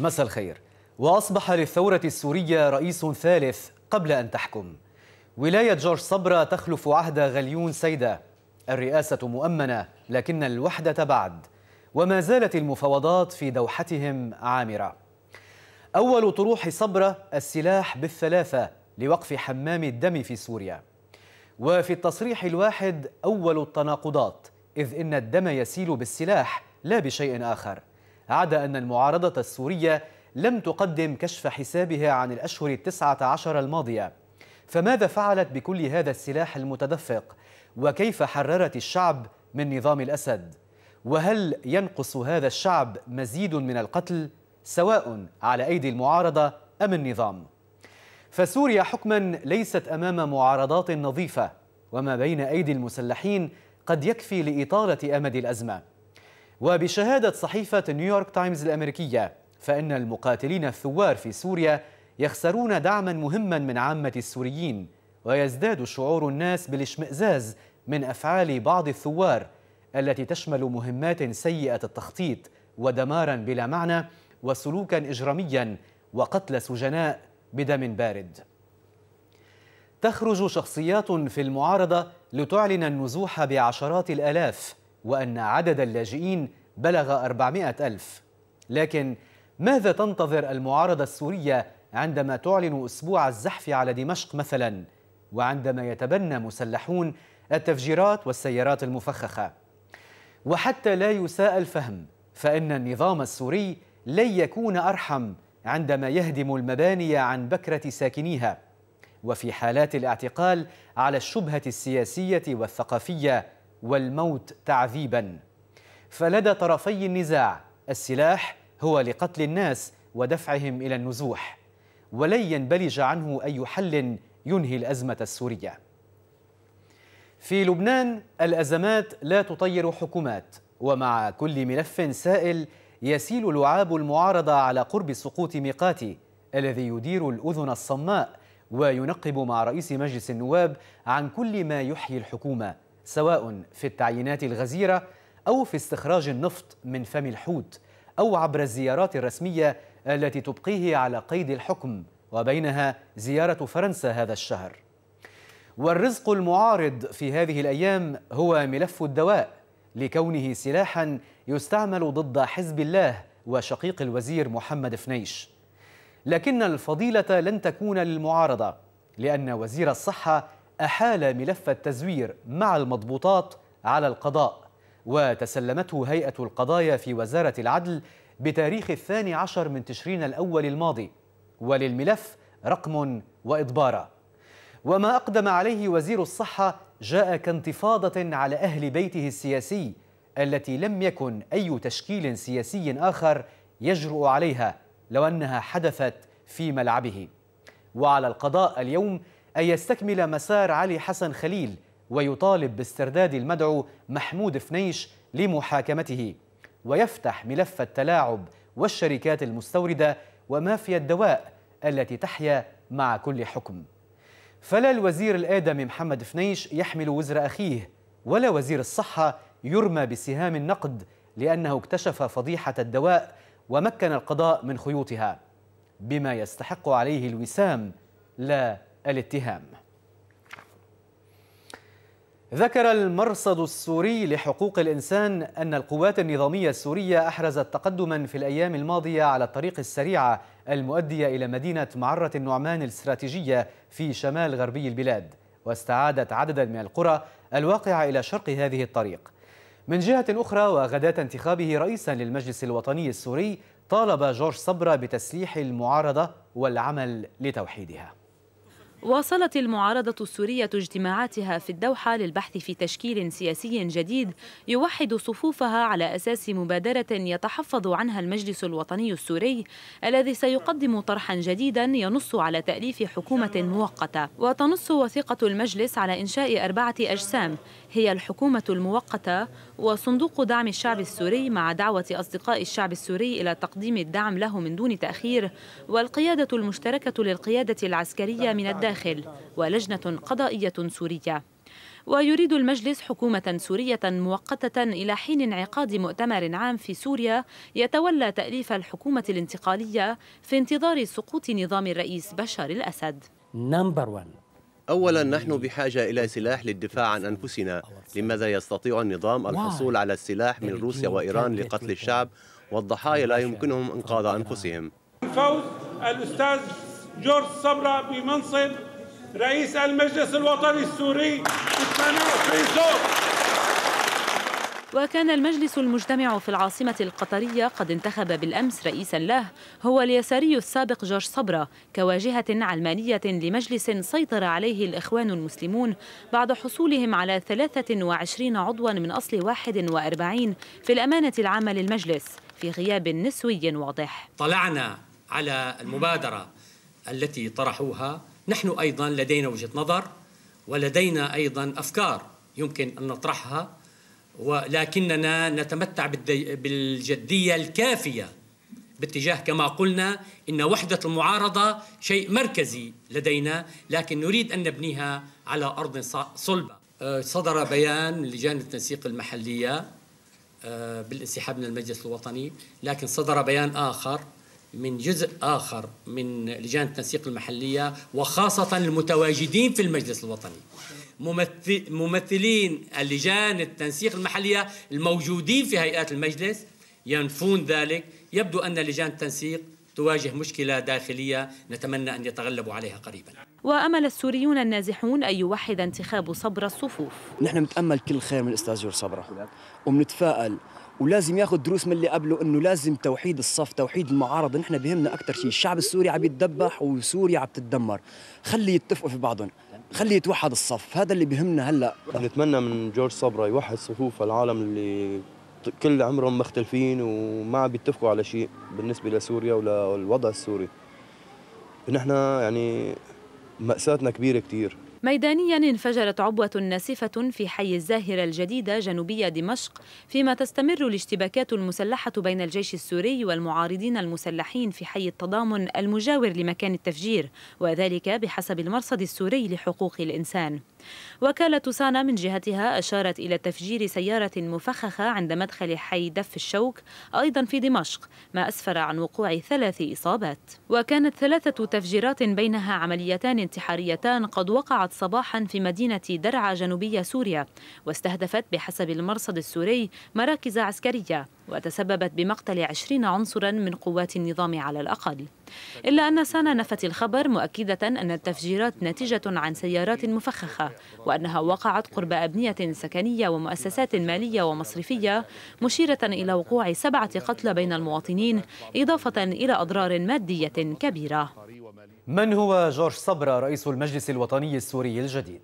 مساء الخير وأصبح للثورة السورية رئيس ثالث قبل أن تحكم ولاية جورج صبرا تخلف عهد غليون سيدة الرئاسة مؤمنة لكن الوحدة بعد وما زالت المفاوضات في دوحتهم عامرة أول طروح صبرا السلاح بالثلاثة لوقف حمام الدم في سوريا وفي التصريح الواحد أول التناقضات إذ إن الدم يسيل بالسلاح لا بشيء آخر عدا أن المعارضة السورية لم تقدم كشف حسابها عن الأشهر التسعة عشر الماضية فماذا فعلت بكل هذا السلاح المتدفق وكيف حررت الشعب من نظام الأسد وهل ينقص هذا الشعب مزيد من القتل سواء على أيدي المعارضة أم النظام فسوريا حكما ليست أمام معارضات نظيفة وما بين أيدي المسلحين قد يكفي لإطالة أمد الأزمة وبشهادة صحيفة نيويورك تايمز الأمريكية فإن المقاتلين الثوار في سوريا يخسرون دعما مهما من عامة السوريين ويزداد شعور الناس بالاشمئزاز من أفعال بعض الثوار التي تشمل مهمات سيئة التخطيط ودمارا بلا معنى وسلوكا إجراميا وقتل سجناء بدم بارد تخرج شخصيات في المعارضة لتعلن النزوح بعشرات الآلاف وأن عدد اللاجئين بلغ 400 ألف لكن ماذا تنتظر المعارضة السورية عندما تعلن أسبوع الزحف على دمشق مثلا وعندما يتبنى مسلحون التفجيرات والسيارات المفخخة وحتى لا يساء الفهم فإن النظام السوري لن يكون أرحم عندما يهدم المباني عن بكرة ساكنيها وفي حالات الاعتقال على الشبهة السياسية والثقافية والموت تعذيبا فلدى طرفي النزاع السلاح هو لقتل الناس ودفعهم الى النزوح ولن ينبلج عنه اي حل ينهي الازمه السوريه في لبنان الازمات لا تطير حكومات ومع كل ملف سائل يسيل لعاب المعارضه على قرب سقوط ميقاتي الذي يدير الاذن الصماء وينقب مع رئيس مجلس النواب عن كل ما يحيي الحكومه سواء في التعيينات الغزيرة أو في استخراج النفط من فم الحوت أو عبر الزيارات الرسمية التي تبقيه على قيد الحكم وبينها زيارة فرنسا هذا الشهر والرزق المعارض في هذه الأيام هو ملف الدواء لكونه سلاحا يستعمل ضد حزب الله وشقيق الوزير محمد فنيش لكن الفضيلة لن تكون للمعارضة لأن وزير الصحة أحال ملف التزوير مع المضبوطات على القضاء وتسلمته هيئة القضايا في وزارة العدل بتاريخ الثاني عشر من تشرين الأول الماضي وللملف رقم وإضبارة وما أقدم عليه وزير الصحة جاء كانتفاضة على أهل بيته السياسي التي لم يكن أي تشكيل سياسي آخر يجرؤ عليها لو أنها حدثت في ملعبه وعلى القضاء اليوم أن يستكمل مسار علي حسن خليل ويطالب باسترداد المدعو محمود فنيش لمحاكمته ويفتح ملف التلاعب والشركات المستورده ومافيا الدواء التي تحيا مع كل حكم فلا الوزير الآدمي محمد فنيش يحمل وزر أخيه ولا وزير الصحة يرمى بسهام النقد لأنه اكتشف فضيحة الدواء ومكن القضاء من خيوطها بما يستحق عليه الوسام لا الاتهام ذكر المرصد السوري لحقوق الإنسان أن القوات النظامية السورية أحرزت تقدما في الأيام الماضية على الطريق السريعة المؤدية إلى مدينة معرة النعمان الاستراتيجية في شمال غربي البلاد واستعادت عددا من القرى الواقعة إلى شرق هذه الطريق من جهة أخرى وغداة انتخابه رئيسا للمجلس الوطني السوري طالب جورج صبرا بتسليح المعارضة والعمل لتوحيدها واصلت المعارضة السورية اجتماعاتها في الدوحة للبحث في تشكيل سياسي جديد يوحد صفوفها على أساس مبادرة يتحفظ عنها المجلس الوطني السوري الذي سيقدم طرحا جديدا ينص على تأليف حكومة مؤقتة وتنص وثيقة المجلس على إنشاء أربعة أجسام هي الحكومة المؤقتة وصندوق دعم الشعب السوري مع دعوة أصدقاء الشعب السوري إلى تقديم الدعم له من دون تأخير والقيادة المشتركة للقيادة العسكرية من الداخل ولجنة قضائية سورية ويريد المجلس حكومة سورية مؤقتة إلى حين انعقاد مؤتمر عام في سوريا يتولى تأليف الحكومة الانتقالية في انتظار سقوط نظام الرئيس بشار الأسد. Number one. أولا نحن بحاجة إلى سلاح للدفاع عن أنفسنا لماذا يستطيع النظام الحصول على السلاح من روسيا وإيران لقتل الشعب والضحايا لا يمكنهم إنقاذ أنفسهم فوز الأستاذ جورج صبرا بمنصب رئيس المجلس الوطني السوري في وكان المجلس المجتمع في العاصمة القطرية قد انتخب بالأمس رئيسا له هو اليساري السابق جورج صبرا كواجهة علمانية لمجلس سيطر عليه الإخوان المسلمون بعد حصولهم على 23 عضوا من أصل 41 في الأمانة العامة للمجلس في غياب نسوي واضح طلعنا على المبادرة التي طرحوها نحن أيضا لدينا وجهة نظر ولدينا أيضا أفكار يمكن أن نطرحها ولكننا نتمتع بالجدية الكافية باتجاه كما قلنا إن وحدة المعارضة شيء مركزي لدينا لكن نريد أن نبنيها على أرض صلبة أه، صدر بيان من لجان التنسيق المحلية أه، بالانسحاب من المجلس الوطني لكن صدر بيان آخر من جزء آخر من لجان التنسيق المحلية وخاصة المتواجدين في المجلس الوطني ممثل ممثلين اللجان التنسيق المحلية الموجودين في هيئات المجلس ينفون ذلك يبدو أن لجان التنسيق تواجه مشكلة داخلية نتمنى أن يتغلبوا عليها قريبا وأمل السوريون النازحون أن يوحد انتخاب صبر الصفوف نحن نتأمل كل خير من الأستاذ جور صبرة ومنتفائل ولازم ياخذ دروس من اللي قبله انه لازم توحيد الصف توحيد المعارضه نحن بهمنا اكثر شيء الشعب السوري عم يتدبح وسوريا عم تتدمر خلي يتفقوا في بعضهم خليه يتوحد الصف هذا اللي بيهمنا هلا نتمنى من جورج صبرا يوحد صفوف العالم اللي كل عمرهم مختلفين وما بيتفقوا على شيء بالنسبه لسوريا وللوضع السوري نحن يعني مأساتنا كبيره كثير ميدانيا انفجرت عبوة ناسفة في حي الزاهرة الجديدة جنوبية دمشق فيما تستمر الاشتباكات المسلحة بين الجيش السوري والمعارضين المسلحين في حي التضامن المجاور لمكان التفجير وذلك بحسب المرصد السوري لحقوق الإنسان وكالة سانا من جهتها أشارت إلى تفجير سيارة مفخخة عند مدخل حي دف الشوك أيضا في دمشق ما أسفر عن وقوع ثلاث إصابات وكانت ثلاثة تفجيرات بينها عمليتان انتحاريتان قد وقعت وقعت صباحا في مدينة درعا جنوبية سوريا واستهدفت بحسب المرصد السوري مراكز عسكرية وتسببت بمقتل عشرين عنصرا من قوات النظام على الأقل إلا أن سانا نفت الخبر مؤكدة أن التفجيرات ناتجة عن سيارات مفخخة وأنها وقعت قرب أبنية سكنية ومؤسسات مالية ومصرفية مشيرة إلى وقوع سبعة قتلى بين المواطنين إضافة إلى أضرار مادية كبيرة من هو جورج صبرا رئيس المجلس الوطني السوري الجديد؟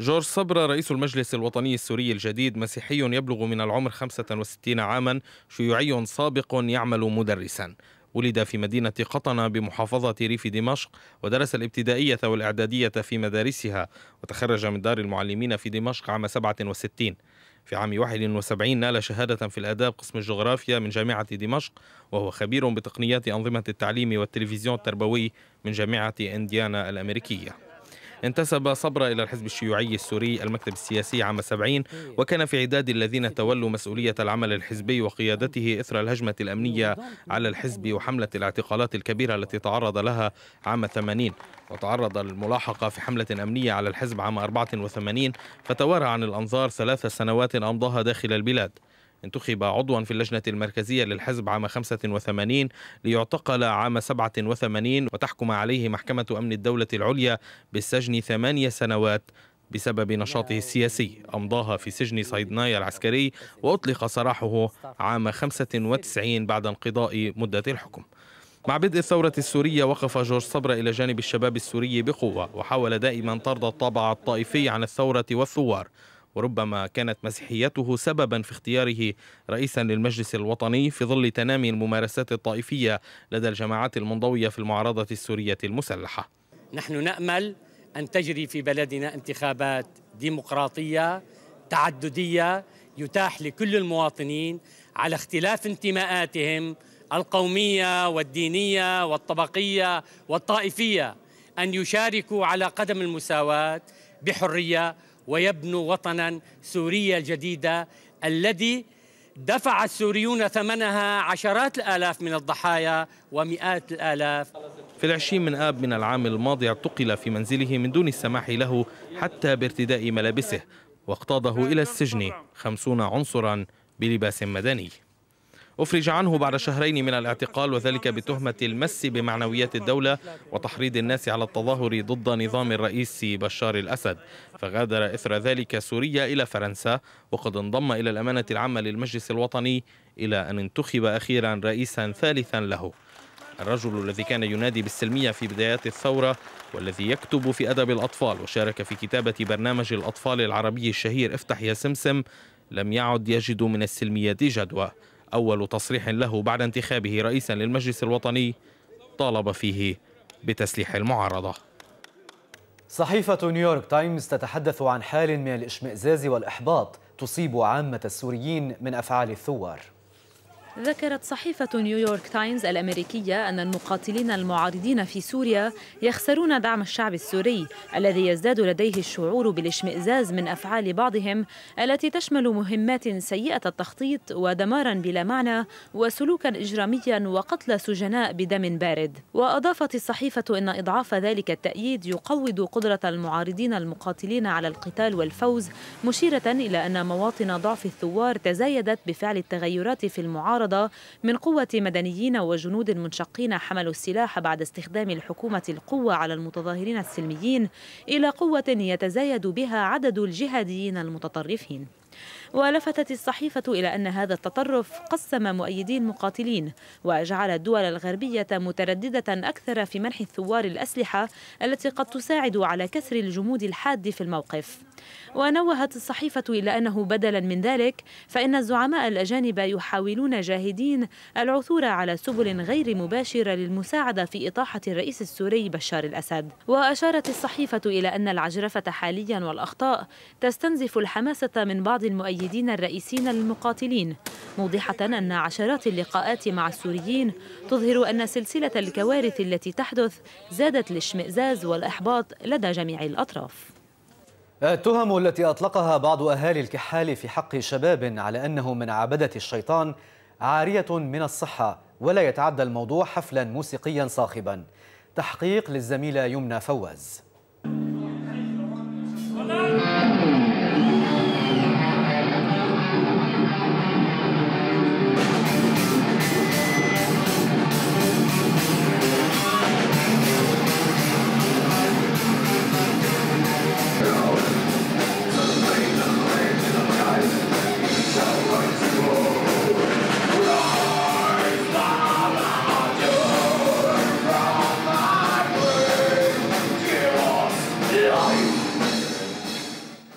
جورج صبرا رئيس المجلس الوطني السوري الجديد مسيحي يبلغ من العمر 65 عاما شيوعي سابق يعمل مدرسا ولد في مدينة قطنة بمحافظة ريف دمشق ودرس الابتدائية والإعدادية في مدارسها وتخرج من دار المعلمين في دمشق عام 67 في عام 71 نال شهادة في الآداب قسم الجغرافيا من جامعة دمشق وهو خبير بتقنيات أنظمة التعليم والتلفزيون التربوي من جامعة إنديانا الأمريكية انتسب صبرا إلى الحزب الشيوعي السوري المكتب السياسي عام 70 وكان في عداد الذين تولوا مسؤولية العمل الحزبي وقيادته إثر الهجمة الأمنية على الحزب وحملة الاعتقالات الكبيرة التي تعرض لها عام 80 وتعرض الملاحقة في حملة أمنية على الحزب عام 84 فتوارى عن الأنظار ثلاث سنوات أمضاها داخل البلاد انتخب عضوا في اللجنة المركزية للحزب عام 85 ليعتقل عام 87 وتحكم عليه محكمة أمن الدولة العليا بالسجن ثمانية سنوات بسبب نشاطه السياسي أمضاها في سجن صيدنايا العسكري وأطلق سراحه عام 95 بعد انقضاء مدة الحكم مع بدء الثورة السورية وقف جورج صبر إلى جانب الشباب السوري بقوة وحاول دائما طرد الطابع الطائفي عن الثورة والثوار وربما كانت مسيحيته سببا في اختياره رئيسا للمجلس الوطني في ظل تنامي الممارسات الطائفية لدى الجماعات المنضوية في المعارضة السورية المسلحة نحن نأمل أن تجري في بلدنا انتخابات ديمقراطية تعددية يتاح لكل المواطنين على اختلاف انتماءاتهم القومية والدينية والطبقية والطائفية أن يشاركوا على قدم المساواة بحرية ويبنوا وطنا سوريا الجديدة الذي دفع السوريون ثمنها عشرات الآلاف من الضحايا ومئات الآلاف في العشرين من آب من العام الماضي اعتقل في منزله من دون السماح له حتى بارتداء ملابسه واقتاده إلى السجن خمسون عنصرا بلباس مدني أفرج عنه بعد شهرين من الاعتقال وذلك بتهمة المس بمعنويات الدولة وتحريض الناس على التظاهر ضد نظام الرئيس بشار الأسد فغادر إثر ذلك سوريا إلى فرنسا وقد انضم إلى الأمانة العامة للمجلس الوطني إلى أن انتخب أخيرا رئيسا ثالثا له الرجل الذي كان ينادي بالسلمية في بدايات الثورة والذي يكتب في أدب الأطفال وشارك في كتابة برنامج الأطفال العربي الشهير افتح يا سمسم لم يعد يجد من السلمية جدوى أول تصريح له بعد انتخابه رئيسا للمجلس الوطني طالب فيه بتسليح المعارضة صحيفة نيويورك تايمز تتحدث عن حال من الاشمئزاز والإحباط تصيب عامة السوريين من أفعال الثوار ذكرت صحيفة نيويورك تايمز الأمريكية أن المقاتلين المعارضين في سوريا يخسرون دعم الشعب السوري الذي يزداد لديه الشعور بالاشمئزاز من أفعال بعضهم التي تشمل مهمات سيئة التخطيط ودمارا بلا معنى وسلوكا إجراميا وقتل سجناء بدم بارد وأضافت الصحيفة أن إضعاف ذلك التأييد يقوض قدرة المعارضين المقاتلين على القتال والفوز مشيرة إلى أن مواطن ضعف الثوار تزايدت بفعل التغيرات في المعارضة المعارضة من قوة مدنيين وجنود منشقين حملوا السلاح بعد استخدام الحكومة القوة على المتظاهرين السلميين إلى قوة يتزايد بها عدد الجهاديين المتطرفين ولفتت الصحيفة إلى أن هذا التطرف قسم مؤيدي المقاتلين وجعل الدول الغربية مترددة أكثر في منح الثوار الأسلحة التي قد تساعد على كسر الجمود الحاد في الموقف ونوهت الصحيفة إلى أنه بدلا من ذلك فإن الزعماء الأجانب يحاولون جاهدين العثور على سبل غير مباشرة للمساعدة في إطاحة الرئيس السوري بشار الأسد وأشارت الصحيفة إلى أن العجرفة حاليا والأخطاء تستنزف الحماسة من بعض المؤيدين المؤيدين الرئيسين للمقاتلين موضحة أن عشرات اللقاءات مع السوريين تظهر أن سلسلة الكوارث التي تحدث زادت الاشمئزاز والإحباط لدى جميع الأطراف التهم التي أطلقها بعض أهالي الكحال في حق شباب على أنه من عبدة الشيطان عارية من الصحة ولا يتعدى الموضوع حفلا موسيقيا صاخبا تحقيق للزميلة يمنى فواز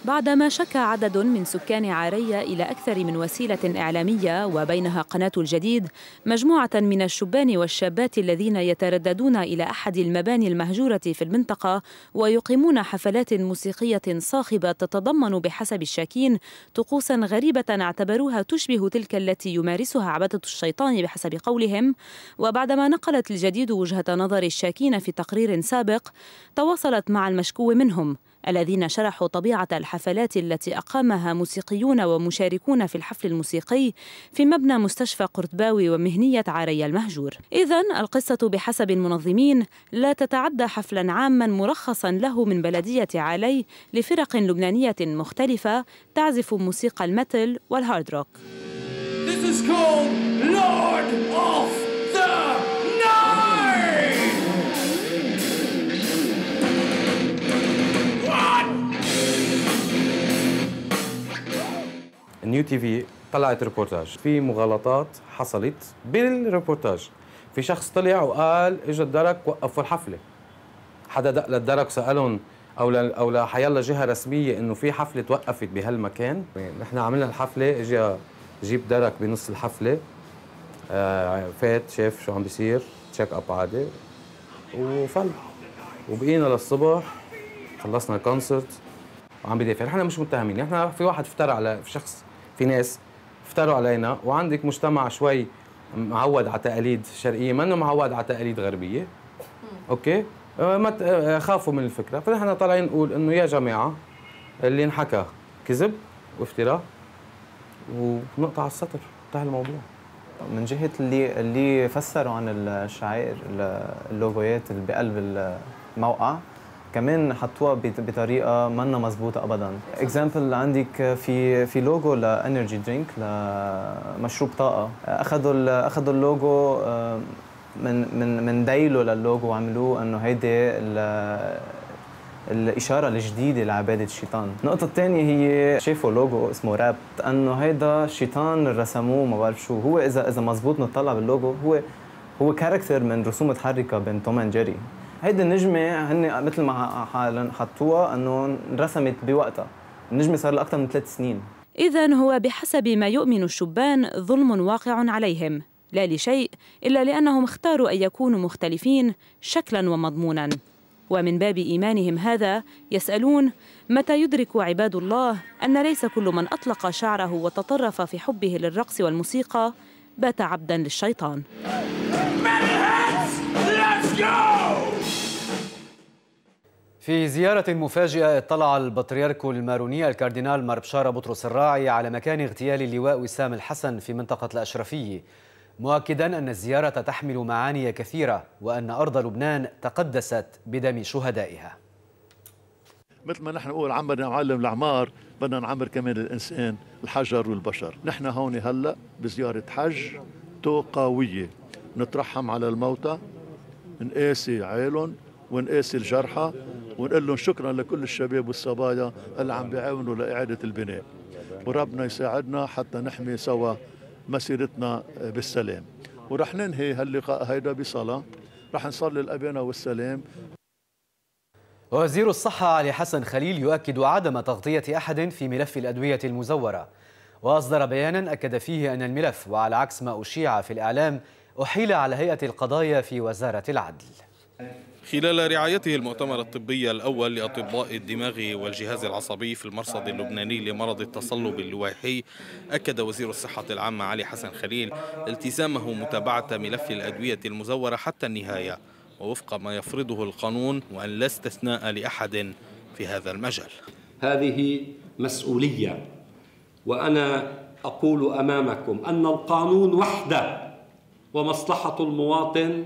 بعدما شكا عدد من سكان عارية إلى أكثر من وسيلة إعلامية وبينها قناة الجديد مجموعة من الشبان والشابات الذين يترددون إلى أحد المباني المهجورة في المنطقة ويقيمون حفلات موسيقية صاخبة تتضمن بحسب الشاكين طقوسا غريبة اعتبروها تشبه تلك التي يمارسها عبدة الشيطان بحسب قولهم وبعدما نقلت الجديد وجهة نظر الشاكين في تقرير سابق تواصلت مع المشكو منهم الذين شرحوا طبيعة الحفلات التي أقامها موسيقيون ومشاركون في الحفل الموسيقي في مبنى مستشفى قرطباوي ومهنية عريا المهجور إذا القصة بحسب المنظمين لا تتعدى حفلا عاما مرخصا له من بلدية علي لفرق لبنانية مختلفة تعزف موسيقى المتل والهارد روك This is called Lord of نيو تي في طلعت ريبورتاج في مغالطات حصلت بالريبورتاج في شخص طلع وقال اجى الدرك وقفوا الحفله حدا دق للدرك سالهم او او لحيالله جهه رسميه انه في حفله توقفت بهالمكان نحن عملنا الحفله اجى جيب درك بنص الحفله آه فات شاف شو عم بيصير تشيك اب عادي وفل وبقينا للصبح خلصنا الكونسرت وعم بدافع نحن مش متهمين نحن في واحد افترى على شخص في ناس افتروا علينا وعندك مجتمع شوي معود على تقاليد شرقيه منه معود على تقاليد غربيه اوكي آه، ما آه، خافوا من الفكره فنحن طالعين نقول انه يا جماعه اللي انحكى كذب وافتراء ونقطع على السطر انتهى الموضوع من جهه اللي اللي فسروا عن الشعائر اللوغويات اللي بقلب الموقع كمان حطوها بطريقه انها مزبوطه ابدا اكزامبل عندك في في لوجو لانرجي درينك لمشروب طاقه اخذوا اخذوا اللوجو آه، من من من ديله للوجو وعملوه انه هيدي الإشارة الجديدة لعبادة الشيطان النقطة الثانية هي شافوا لوجو اسمه راب أنه هيدا الشيطان رسموه ما بعرف شو هو إذا إذا مزبوط نطلع باللوجو هو هو كاركتر من رسوم متحركة بين توم أند جيري هيدي النجمه هن مثل ما حطوها انه انرسمت بوقتها النجمه صار لها اكثر من ثلاث سنين اذا هو بحسب ما يؤمن الشبان ظلم واقع عليهم لا لشيء الا لانهم اختاروا ان يكونوا مختلفين شكلا ومضمونا ومن باب ايمانهم هذا يسالون متى يدرك عباد الله ان ليس كل من اطلق شعره وتطرف في حبه للرقص والموسيقى بات عبدا للشيطان Let's go! في زيارة مفاجئة اطلع البطريرك الماروني الكاردينال ماربشارة بطرس الراعي على مكان اغتيال اللواء وسام الحسن في منطقة الأشرفية مؤكدا أن الزيارة تحمل معاني كثيرة وأن أرض لبنان تقدست بدم شهدائها مثل ما نحن نقول عمرنا معلم العمار بدنا نعمر كمان الإنسان الحجر والبشر نحن هون هلأ بزيارة حج توقاوية نترحم على الموتى نقاسي عيلهم ونقاسي الجرحى ونقول لهم شكرا لكل الشباب والصبايا اللي عم بيعاونوا لاعاده البناء وربنا يساعدنا حتى نحمي سوا مسيرتنا بالسلام ورح ننهي هاللقاء هيدا بصلاه رح نصلي الابانه والسلام وزير الصحة علي حسن خليل يؤكد عدم تغطية أحد في ملف الأدوية المزورة وأصدر بيانا أكد فيه أن الملف وعلى عكس ما أشيع في الإعلام أحيل على هيئة القضايا في وزارة العدل خلال رعايته المؤتمر الطبي الأول لأطباء الدماغ والجهاز العصبي في المرصد اللبناني لمرض التصلب اللويحي أكد وزير الصحة العامة علي حسن خليل التزامه متابعة ملف الأدوية المزورة حتى النهاية ووفق ما يفرضه القانون وأن لا استثناء لأحد في هذا المجال هذه مسؤولية وأنا أقول أمامكم أن القانون وحده ومصلحة المواطن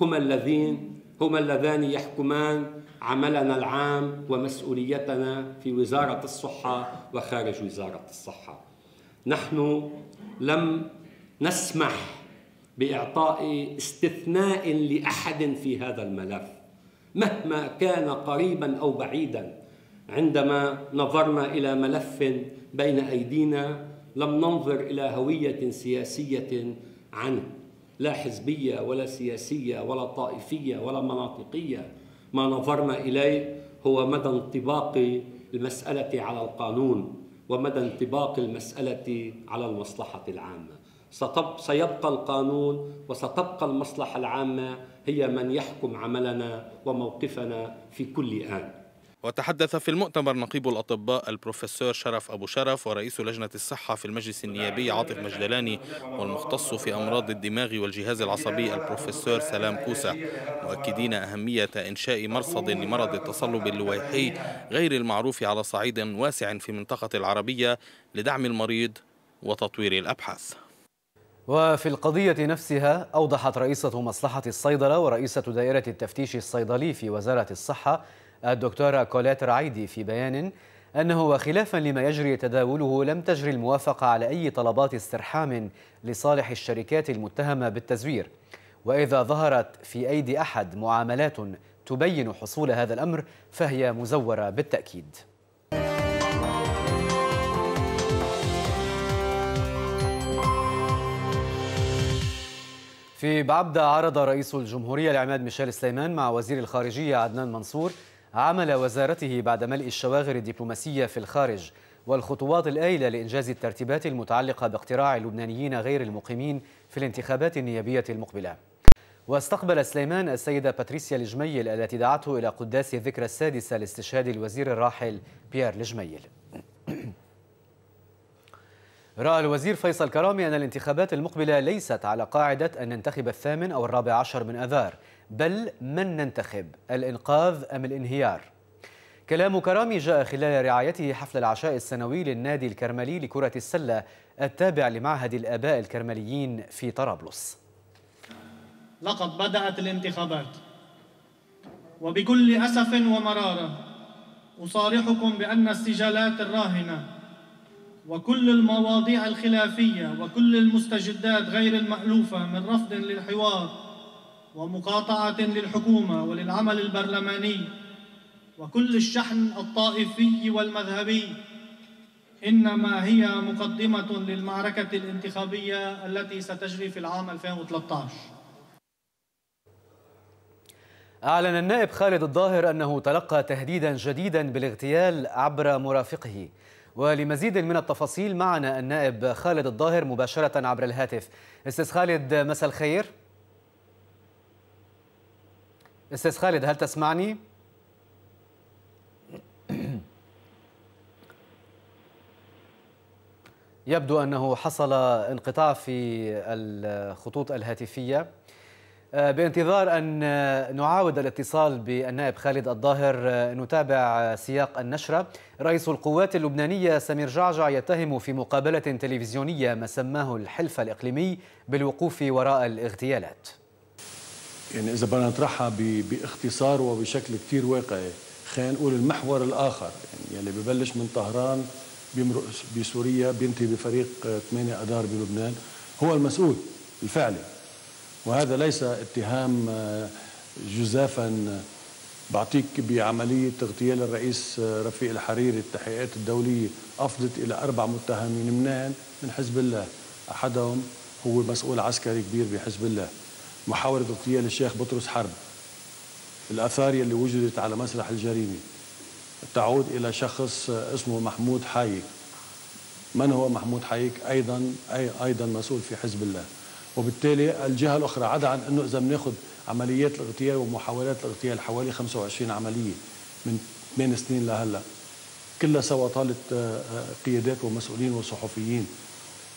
هما الذين هما اللذان يحكمان عملنا العام ومسؤوليتنا في وزارة الصحة وخارج وزارة الصحة. نحن لم نسمح بإعطاء استثناء لأحد في هذا الملف مهما كان قريبا أو بعيدا عندما نظرنا إلى ملف بين أيدينا لم ننظر إلى هوية سياسية عنه لا حزبية ولا سياسية ولا طائفية ولا مناطقية ما نظرنا إليه هو مدى انطباق المسألة على القانون ومدى انطباق المسألة على المصلحة العامة سيبقى القانون وستبقى المصلحة العامة هي من يحكم عملنا وموقفنا في كل آن وتحدث في المؤتمر نقيب الأطباء البروفيسور شرف أبو شرف ورئيس لجنة الصحة في المجلس النيابي عاطف مجدلاني والمختص في أمراض الدماغ والجهاز العصبي البروفيسور سلام كوسة مؤكدين أهمية إنشاء مرصد لمرض التصلب اللويحي غير المعروف على صعيد واسع في منطقة العربية لدعم المريض وتطوير الأبحاث وفي القضية نفسها أوضحت رئيسة مصلحة الصيدلة ورئيسة دائرة التفتيش الصيدلي في وزارة الصحة الدكتورة كولات رعيدي في بيان أنه وخلافا لما يجري تداوله لم تجري الموافقة على أي طلبات استرحام لصالح الشركات المتهمة بالتزوير وإذا ظهرت في أيدي أحد معاملات تبين حصول هذا الأمر فهي مزورة بالتأكيد في بعبدة عرض رئيس الجمهورية العماد ميشيل سليمان مع وزير الخارجية عدنان منصور عمل وزارته بعد ملء الشواغر الدبلوماسية في الخارج والخطوات الآيلة لإنجاز الترتيبات المتعلقة باقتراع اللبنانيين غير المقيمين في الانتخابات النيابية المقبلة واستقبل سليمان السيدة باتريسيا الجميل التي دعته إلى قداس الذكرى السادسة لاستشهاد الوزير الراحل بيير الجميل رأى الوزير فيصل كرامي أن الانتخابات المقبلة ليست على قاعدة أن ننتخب الثامن أو الرابع عشر من أذار بل من ننتخب الإنقاذ أم الانهيار كلام كرامي جاء خلال رعايته حفل العشاء السنوي للنادي الكرملي لكرة السلة التابع لمعهد الآباء الكرمليين في طرابلس لقد بدأت الانتخابات وبكل أسف ومرارة أصارحكم بأن السجالات الراهنة وكل المواضيع الخلافية وكل المستجدات غير المألوفة من رفض للحوار ومقاطعة للحكومة وللعمل البرلماني وكل الشحن الطائفي والمذهبي إنما هي مقدمة للمعركة الانتخابية التي ستجري في العام 2013 أعلن النائب خالد الظاهر أنه تلقى تهديدا جديدا بالاغتيال عبر مرافقه ولمزيد من التفاصيل معنا النائب خالد الظاهر مباشرة عبر الهاتف استاذ خالد مساء الخير استاذ خالد هل تسمعني؟ يبدو أنه حصل انقطاع في الخطوط الهاتفية آه، بانتظار أن نعاود الاتصال بالنائب خالد الظاهر آه، نتابع سياق النشرة رئيس القوات اللبنانية سمير جعجع يتهم في مقابلة تلفزيونية ما سماه الحلف الإقليمي بالوقوف وراء الاغتيالات يعني اذا بدنا نطرحها باختصار وبشكل كثير واقعي خلينا نقول المحور الاخر يعني يلي ببلش من طهران بيمرق بسوريا بينتهي بفريق 8 آه، اذار بلبنان هو المسؤول الفعلي وهذا ليس اتهام آه، جزافا آه، بعطيك بعملية اغتيال الرئيس رفيق الحريري التحقيقات الدولية أفضت إلى أربع متهمين منان من حزب الله أحدهم هو مسؤول عسكري كبير بحزب الله محاولة اغتيال للشيخ بطرس حرب الآثار اللي وجدت على مسرح الجريمة تعود إلى شخص اسمه محمود حايك من هو محمود حايك أيضا أي أيضا مسؤول في حزب الله وبالتالي الجهة الأخرى عدا عن أنه إذا بناخذ عمليات الاغتيال ومحاولات الاغتيال حوالي 25 عملية من 8 سنين لهلا كلها سوا طالت آه، آه، قيادات ومسؤولين وصحفيين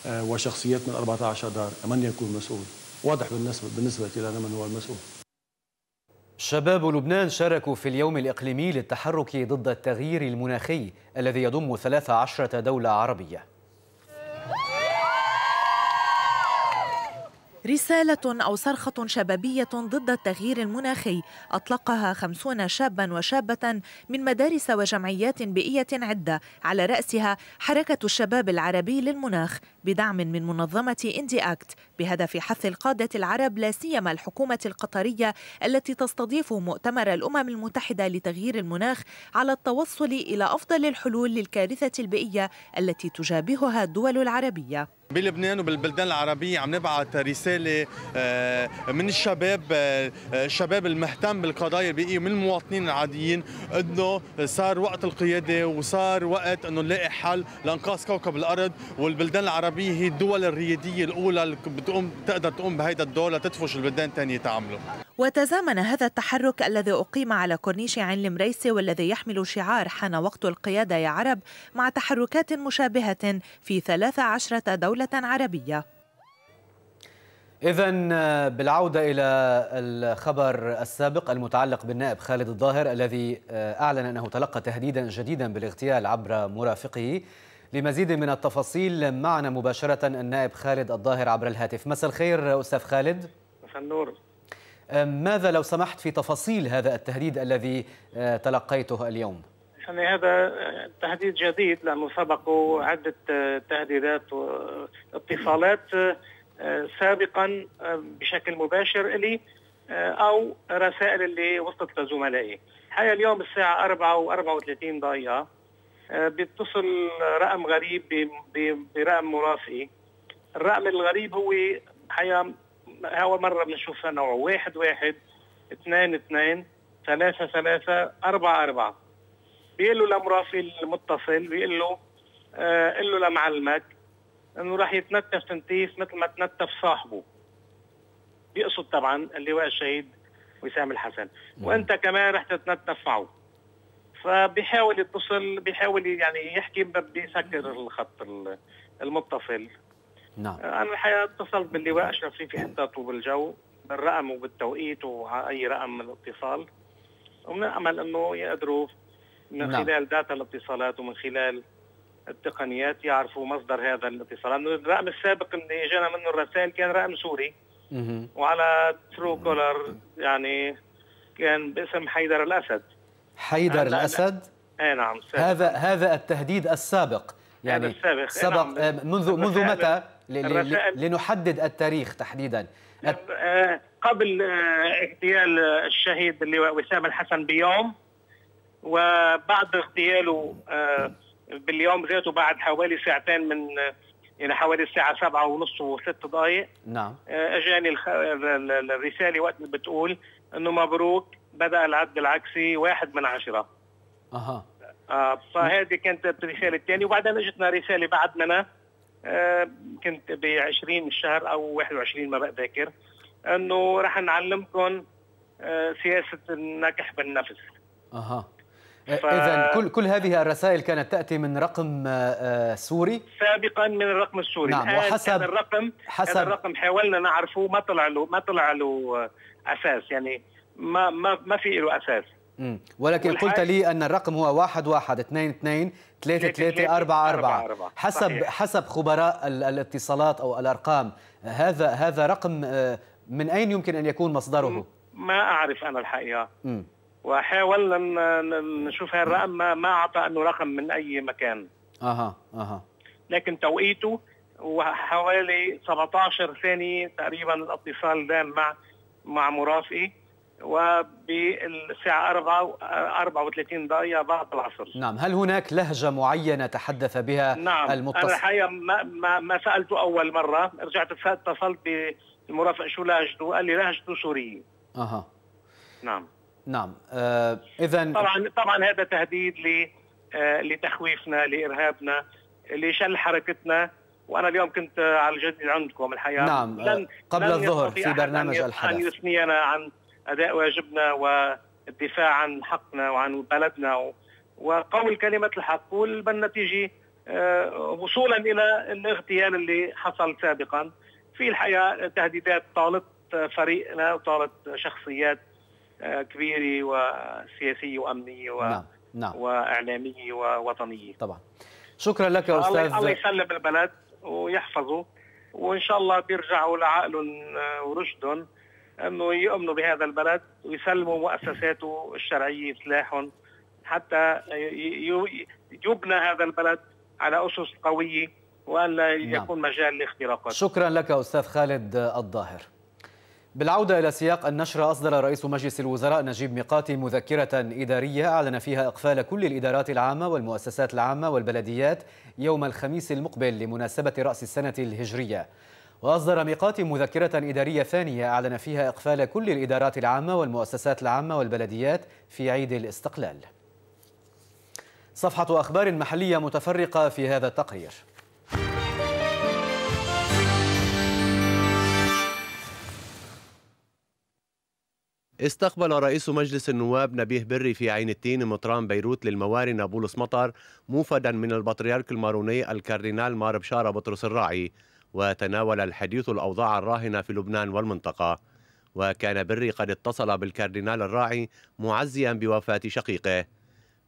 آه، وشخصيات من 14 دار من يكون مسؤول واضح بالنسبة, بالنسبة إلى من هو المسؤول شباب لبنان شاركوا في اليوم الإقليمي للتحرك ضد التغيير المناخي الذي يضم 13 دولة عربية رسالة أو صرخة شبابية ضد التغيير المناخي أطلقها خمسون شابا وشابة من مدارس وجمعيات بيئية عدة على رأسها حركة الشباب العربي للمناخ بدعم من منظمة إندي أكت بهدف حث القادة العرب لا سيما الحكومة القطرية التي تستضيف مؤتمر الأمم المتحدة لتغيير المناخ على التوصل إلى أفضل الحلول للكارثة البيئية التي تجابهها الدول العربية بلبنان وبالبلدان العربية عم نبعث رسالة آه، من الشباب الشباب آه، آه، المهتم بالقضايا البيئية من المواطنين العاديين انه صار وقت القيادة وصار وقت انه نلاقي حل لانقاذ كوكب الارض والبلدان العربية هي الدول الريادية الاولى اللي بتقوم تقدر تقوم بهيدا الدور لتدفش البلدان الثانية تعمله وتزامن هذا التحرك الذي أقيم على كورنيش عين المريسي والذي يحمل شعار حان وقت القيادة يا عرب مع تحركات مشابهة في 13 دولة عربية إذا آه، بالعودة إلى الخبر السابق المتعلق بالنائب خالد الظاهر الذي آه، أعلن أنه تلقى تهديدا جديدا بالاغتيال عبر مرافقه لمزيد من التفاصيل معنا مباشرة النائب خالد الظاهر عبر الهاتف مساء الخير أستاذ خالد مساء النور ماذا لو سمحت في تفاصيل هذا التهديد الذي آه، تلقيته اليوم؟ يعني هذا تهديد جديد لأنه سبقه عدة آه، تهديدات واتصالات آه، سابقا بشكل مباشر لي أو رسائل اللي وصلت لزملائي الحقيقة اليوم الساعة 4 و34 دقيقة بيتصل رقم غريب برقم مرافقي الرقم الغريب هو حقيقة أول مرة بنشوفها نوع واحد واحد اثنين اثنين ثلاثة ثلاثة أربعة أربعة بيقول له لمرافي المتصل بيقول له آه قل له لمعلمك انه راح يتنتف تنتيف مثل ما تنتف صاحبه بيقصد طبعا اللواء الشهيد وسام الحسن وانت كمان راح تتنتف معه فبيحاول يتصل بيحاول يعني يحكي بيسكر الخط المتصل نعم انا الحقيقه اتصلت باللواء اشرف في في حتاته بالجو بالرقم وبالتوقيت واي رقم من الاتصال وبنامل انه يقدروا من نعم. خلال داتا الاتصالات ومن خلال التقنيات يعرفوا مصدر هذا الاتصال لانه الرقم السابق اللي اجانا منه الرسائل كان رقم سوري وعلى ترو كولر يعني كان باسم حيدر الاسد حيدر يعني الاسد؟ اي نعم سابق. هذا هذا التهديد السابق يعني, يعني السابق إيه سبق نعم. آه، منذ منذ متى؟ لنحدد التاريخ تحديدا آه، قبل آه، اغتيال الشهيد هو وسام الحسن بيوم وبعد اغتياله آه، باليوم ذاته بعد حوالي ساعتين من يعني حوالي الساعة سبعة ونص وست دقايق نعم اجاني الرسالة وقت بتقول انه مبروك بدأ العد العكسي واحد من عشرة اها فهذه كانت الرسالة الثانية وبعدين اجتنا رسالة بعد منها آه، كنت ب 20 الشهر او 21 ما بقى انه رح نعلمكم آه، سياسه النكح بالنفس اها ف... اذا كل كل هذه الرسائل كانت تاتي من رقم آه، سوري سابقا من الرقم السوري نعم وحسب الرقم حسب الرقم حاولنا نعرفه ما طلع له ما طلع له اساس يعني ما ما ما في له اساس ولكن قلت لي ان الرقم هو 1 1 2 2 3 3 4 4 حسب صحيح. حسب خبراء الاتصالات او الارقام هذا هذا رقم آه، من اين يمكن ان يكون مصدره؟ ما اعرف انا الحقيقه مم. وحاولنا نشوف هذا الرقم ما اعطى انه رقم من اي مكان اها اها لكن توقيته وحوالي 17 ثانيه تقريبا الاتصال دام مع مع مرافقي وبالساعة 4 34 دقيقة بعد العصر نعم هل هناك لهجة معينة تحدث بها نعم المتصل؟ أنا الحقيقة ما, ما, ما سألته أول مرة رجعت اتصلت بالمرافق شو لهجته قال لي لهجته سورية أها نعم نعم آه إذا طبعا طبعا هذا تهديد ل آه لتخويفنا لإرهابنا لشل حركتنا وانا اليوم كنت على الجديد عندكم الحقيقه نعم آه، لن قبل لن الظهر في برنامج الحدث ان يثنينا عن اداء واجبنا والدفاع عن حقنا وعن بلدنا وقول كلمه الحق والنتيجه آه، وصولا الى الاغتيال اللي حصل سابقا في الحقيقه تهديدات طالت آه، فريقنا وطالت آه، شخصيات كبيره وسياسيه وامنيه و... نعم. نعم. واعلاميه ووطنيه طبعا شكرا لك يا استاذ الله يسلم البلد ويحفظه وان شاء الله بيرجعوا لعقلهم ورشدهم انه يؤمنوا بهذا البلد ويسلموا مؤسساته الشرعيه سلاحهم حتى يبنى هذا البلد على اسس قويه والا نعم. يكون مجال لاختراقات. شكرا لك استاذ خالد الظاهر. بالعودة إلى سياق النشرة أصدر رئيس مجلس الوزراء نجيب ميقاتي مذكرة إدارية أعلن فيها إقفال كل الإدارات العامة والمؤسسات العامة والبلديات يوم الخميس المقبل لمناسبة رأس السنة الهجرية وأصدر ميقات مذكرة إدارية ثانية أعلن فيها إقفال كل الإدارات العامة والمؤسسات العامة والبلديات في عيد الاستقلال صفحة أخبار محلية متفرقة في هذا التقرير استقبل رئيس مجلس النواب نبيه بري في عين التين مطران بيروت للمواري بولس مطر موفدا من البطريرك الماروني الكاردينال مار بشارة بطرس الراعي وتناول الحديث الأوضاع الراهنة في لبنان والمنطقة وكان بري قد اتصل بالكاردينال الراعي معزيا بوفاة شقيقه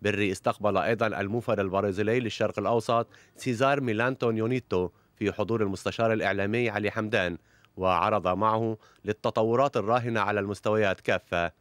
بري استقبل أيضا الموفد البرازيلي للشرق الأوسط سيزار ميلانتون يونيتو في حضور المستشار الإعلامي علي حمدان وعرض معه للتطورات الراهنة على المستويات كافة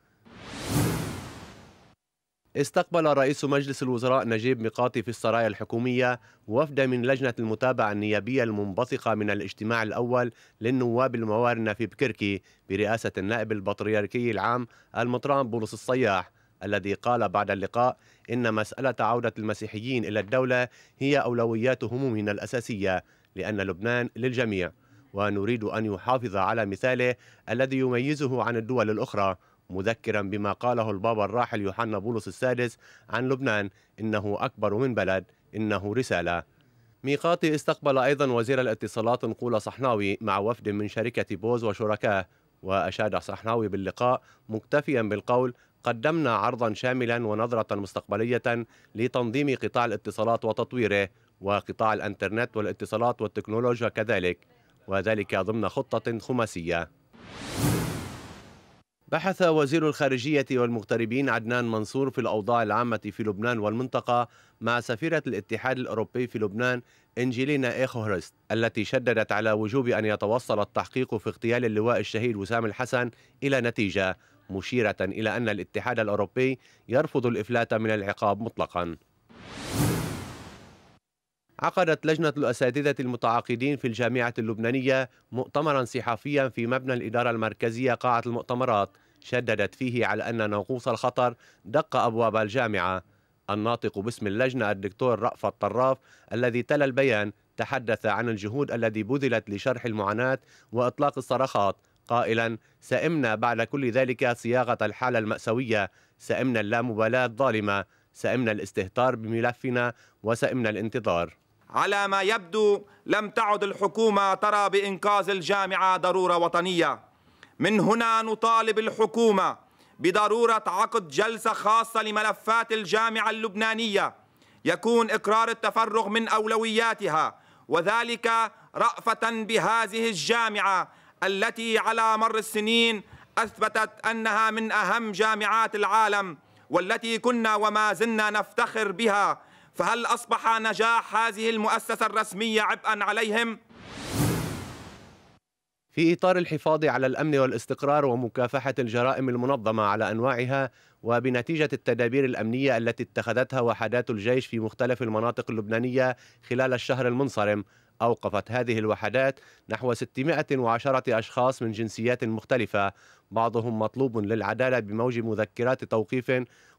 استقبل رئيس مجلس الوزراء نجيب ميقاتي في السرايا الحكومية وفدا من لجنة المتابعة النيابية المنبثقة من الاجتماع الأول للنواب الموارنة في بكركي برئاسة النائب البطريركي العام المطران بولس الصياح الذي قال بعد اللقاء إن مسألة عودة المسيحيين إلى الدولة هي أولويات همومنا الأساسية لأن لبنان للجميع ونريد أن يحافظ على مثاله الذي يميزه عن الدول الأخرى مذكرا بما قاله البابا الراحل يوحنا بولس السادس عن لبنان إنه أكبر من بلد إنه رسالة ميقاتي استقبل أيضا وزير الاتصالات نقول صحناوي مع وفد من شركة بوز وشركاه وأشاد صحناوي باللقاء مكتفيا بالقول قدمنا عرضا شاملا ونظرة مستقبلية لتنظيم قطاع الاتصالات وتطويره وقطاع الانترنت والاتصالات والتكنولوجيا كذلك وذلك ضمن خطة خماسية بحث وزير الخارجية والمغتربين عدنان منصور في الأوضاع العامة في لبنان والمنطقة مع سفيرة الاتحاد الأوروبي في لبنان إنجيلينا إيخوهرست التي شددت على وجوب أن يتوصل التحقيق في اغتيال اللواء الشهيد وسام الحسن إلى نتيجة مشيرة إلى أن الاتحاد الأوروبي يرفض الإفلات من العقاب مطلقاً عقدت لجنة الأساتذة المتعاقدين في الجامعة اللبنانية مؤتمرا صحفيا في مبنى الإدارة المركزية قاعة المؤتمرات شددت فيه على أن ناقوس الخطر دق أبواب الجامعة الناطق باسم اللجنة الدكتور رأفت الطراف الذي تلا البيان تحدث عن الجهود الذي بذلت لشرح المعاناة وإطلاق الصرخات قائلا سئمنا بعد كل ذلك صياغة الحالة المأساوية سئمنا اللامبالاة الظالمة سئمنا الاستهتار بملفنا وسئمنا الانتظار على ما يبدو لم تعد الحكومة ترى بإنقاذ الجامعة ضرورة وطنية من هنا نطالب الحكومة بضرورة عقد جلسة خاصة لملفات الجامعة اللبنانية يكون إقرار التفرغ من أولوياتها وذلك رأفة بهذه الجامعة التي على مر السنين أثبتت أنها من أهم جامعات العالم والتي كنا وما زلنا نفتخر بها فهل أصبح نجاح هذه المؤسسة الرسمية عبئا عليهم؟ في إطار الحفاظ على الأمن والاستقرار ومكافحة الجرائم المنظمة على أنواعها وبنتيجة التدابير الأمنية التي اتخذتها وحدات الجيش في مختلف المناطق اللبنانية خلال الشهر المنصرم أوقفت هذه الوحدات نحو 610 أشخاص من جنسيات مختلفة بعضهم مطلوب للعدالة بموج مذكرات توقيف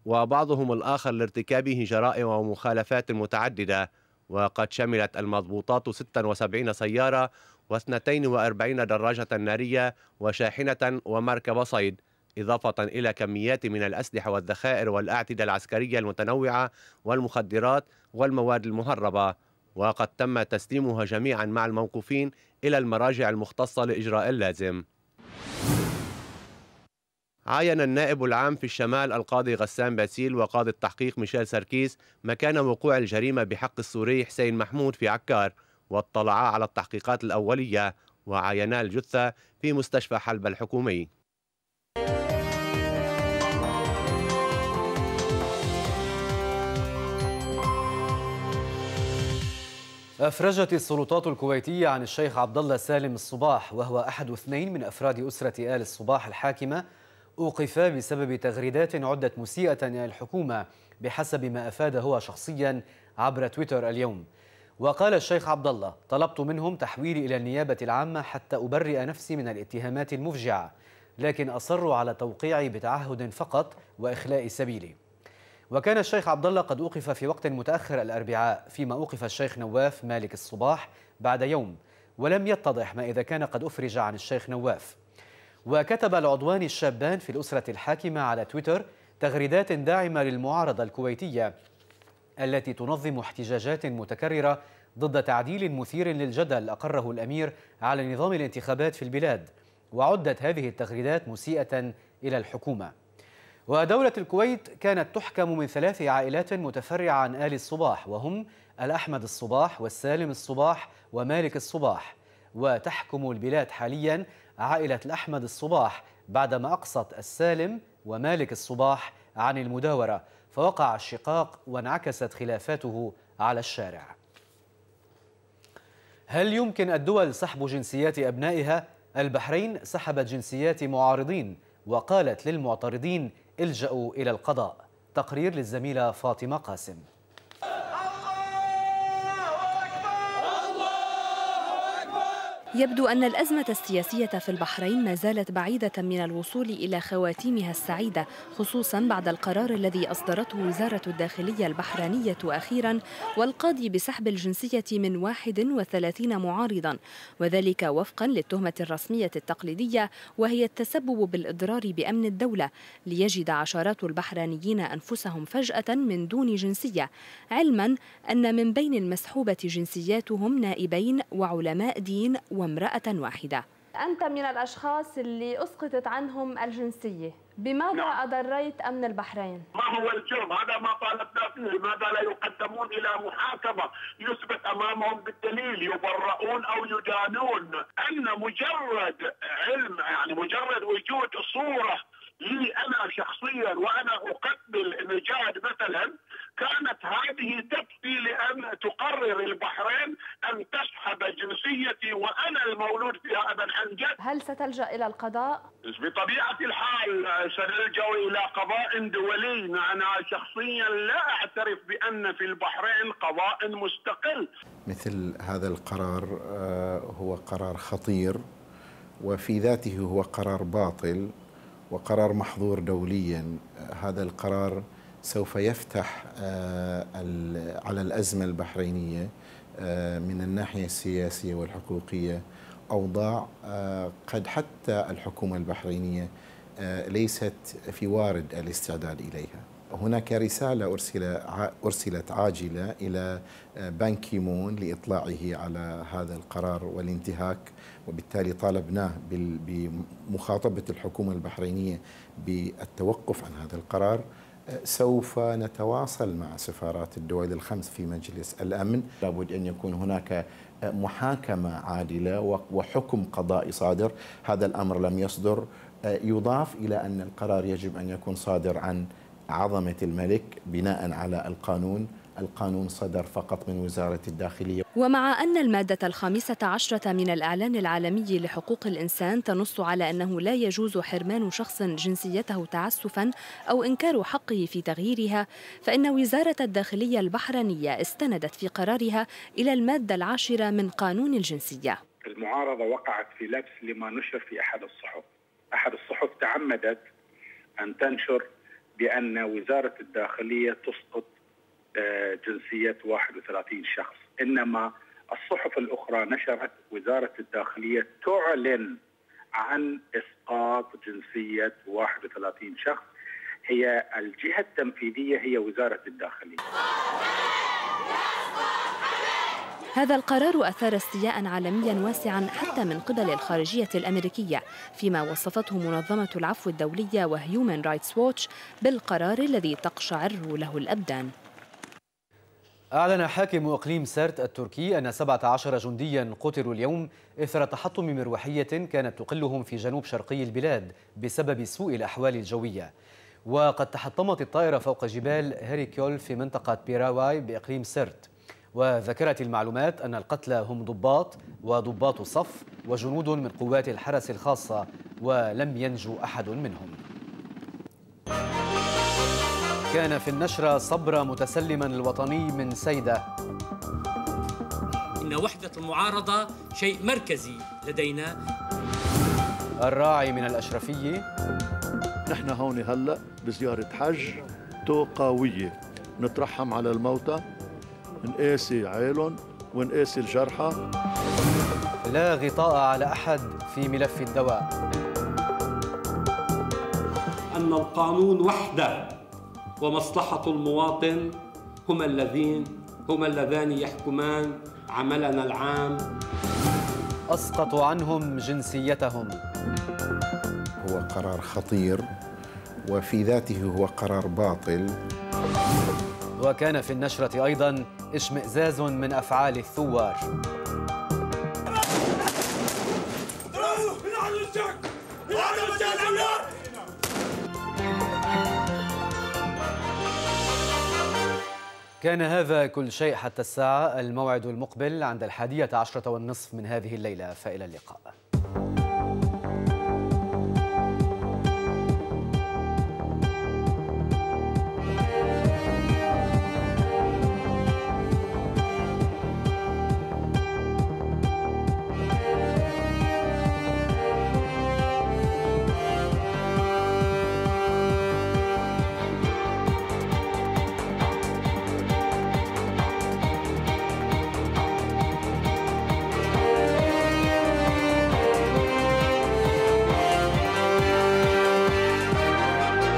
وبعضهم الآخر لارتكابه جرائم ومخالفات متعددة وقد شملت المضبوطات 76 سيارة و42 دراجة نارية وشاحنة ومركب صيد إضافة إلى كميات من الأسلحة والذخائر والأعتدة العسكرية المتنوعة والمخدرات والمواد المهربة وقد تم تسليمها جميعا مع الموقوفين إلى المراجع المختصة لإجراء اللازم عين النائب العام في الشمال القاضي غسان باسيل وقاضي التحقيق ميشيل سركيس مكان وقوع الجريمة بحق السوري حسين محمود في عكار واطلعا على التحقيقات الأولية وعينا الجثة في مستشفى حلب الحكومي أفرجت السلطات الكويتية عن الشيخ عبد الله سالم الصباح وهو أحد اثنين من أفراد أسرة آل الصباح الحاكمة أوقف بسبب تغريدات عدت مسيئة إلى الحكومة بحسب ما أفاد هو شخصيا عبر تويتر اليوم وقال الشيخ عبد الله طلبت منهم تحويلي إلى النيابة العامة حتى أبرئ نفسي من الاتهامات المفجعة لكن أصروا على توقيعي بتعهد فقط وإخلاء سبيلي وكان الشيخ عبد الله قد أوقف في وقت متأخر الأربعاء فيما أوقف الشيخ نواف مالك الصباح بعد يوم ولم يتضح ما إذا كان قد أفرج عن الشيخ نواف وكتب العضوان الشابان في الأسرة الحاكمة على تويتر تغريدات داعمة للمعارضة الكويتية التي تنظم احتجاجات متكررة ضد تعديل مثير للجدل أقره الأمير على نظام الانتخابات في البلاد وعدت هذه التغريدات مسيئة إلى الحكومة ودولة الكويت كانت تحكم من ثلاث عائلات متفرعة عن آل الصباح وهم الأحمد الصباح والسالم الصباح ومالك الصباح وتحكم البلاد حاليا عائلة الأحمد الصباح بعدما أقصت السالم ومالك الصباح عن المداورة فوقع الشقاق وانعكست خلافاته على الشارع هل يمكن الدول سحب جنسيات أبنائها؟ البحرين سحبت جنسيات معارضين وقالت للمعترضين الجأوا إلى القضاء تقرير للزميلة فاطمة قاسم يبدو أن الأزمة السياسية في البحرين ما زالت بعيدة من الوصول إلى خواتيمها السعيدة خصوصا بعد القرار الذي أصدرته وزارة الداخلية البحرينية أخيرا والقاضي بسحب الجنسية من 31 معارضا وذلك وفقا للتهمة الرسمية التقليدية وهي التسبب بالإضرار بأمن الدولة ليجد عشرات البحرينيين أنفسهم فجأة من دون جنسية علما أن من بين المسحوبة جنسياتهم نائبين وعلماء دين و وامرأة واحدة أنت من الأشخاص اللي أسقطت عنهم الجنسية بماذا نعم. أضريت أمن البحرين؟ ما هو الجرم؟ هذا ما طالبنا فيه، لماذا لا يقدمون إلى محاكمة؟ يثبت أمامهم بالدليل، يبرؤون أو يدانون، أن مجرد علم يعني مجرد وجود صورة لي أنا شخصيا وأنا أقبل نجاد مثلا كانت هذه تكفي لأن تقرر البحرين أن تسحب جنسيتي وأنا المولود فيها أبا حنجد هل ستلجأ إلى القضاء؟ بطبيعة الحال سنلجأ إلى قضاء دولي أنا شخصيا لا أعترف بأن في البحرين قضاء مستقل مثل هذا القرار آه، هو قرار خطير وفي ذاته هو قرار باطل وقرار محظور دوليا آه، هذا القرار سوف يفتح آه، على الأزمة البحرينية آه، من الناحية السياسية والحقوقية أوضاع آه، قد حتى الحكومة البحرينية ليست في وارد الاستعداد إليها هناك رسالة أرسل أرسلت عاجلة إلى بان كيمون لإطلاعه على هذا القرار والانتهاك وبالتالي طالبناه بمخاطبة الحكومة البحرينية بالتوقف عن هذا القرار سوف نتواصل مع سفارات الدول الخمس في مجلس الأمن لابد أن يكون هناك محاكمة عادلة وحكم قضائي صادر هذا الأمر لم يصدر يضاف إلى أن القرار يجب أن يكون صادر عن عظمة الملك بناء على القانون القانون صدر فقط من وزارة الداخلية ومع أن المادة الخامسة عشرة من الإعلان العالمي لحقوق الإنسان تنص على أنه لا يجوز حرمان شخص جنسيته تعسفا أو إنكار حقه في تغييرها فإن وزارة الداخلية البحرينية استندت في قرارها إلى المادة العاشرة من قانون الجنسية المعارضة وقعت في لبس لما نشر في أحد الصحف أحد الصحف تعمدت أن تنشر بأن وزارة الداخلية تسقط آه، جنسية 31 شخص إنما الصحف الأخرى نشرت وزارة الداخلية تعلن عن إسقاط جنسية 31 شخص هي الجهة التنفيذية هي وزارة الداخلية هذا القرار أثار استياء عالميا واسعا حتى من قبل الخارجية الأمريكية فيما وصفته منظمة العفو الدولية وهيومن رايتس ووتش بالقرار الذي تقشعر له الأبدان أعلن حاكم إقليم سرت التركي أن 17 جنديا قتلوا اليوم إثر تحطم مروحية كانت تقلهم في جنوب شرقي البلاد بسبب سوء الأحوال الجوية وقد تحطمت الطائرة فوق جبال هيريكيول في منطقة بيراواي بإقليم سرت وذكرت المعلومات أن القتلى هم ضباط وضباط صف وجنود من قوات الحرس الخاصة ولم ينجو أحد منهم كان في النشرة صبر متسلما الوطني من سيدة إن وحدة المعارضة شيء مركزي لدينا الراعي من الأشرفية نحن هون هلأ بزيارة حج توقاوية نترحم على الموتى نقاسي عيلهم ونقاسي الجرحى لا غطاء على أحد في ملف الدواء أن القانون وحده ومصلحة المواطن هما اللذين هما اللذان يحكمان عملنا العام أسقطوا عنهم جنسيتهم هو قرار خطير وفي ذاته هو قرار باطل وكان في النشرة أيضا اشمئزاز من أفعال الثوار كان هذا كل شيء حتى الساعة الموعد المقبل عند الحادية عشرة والنصف من هذه الليلة فإلى اللقاء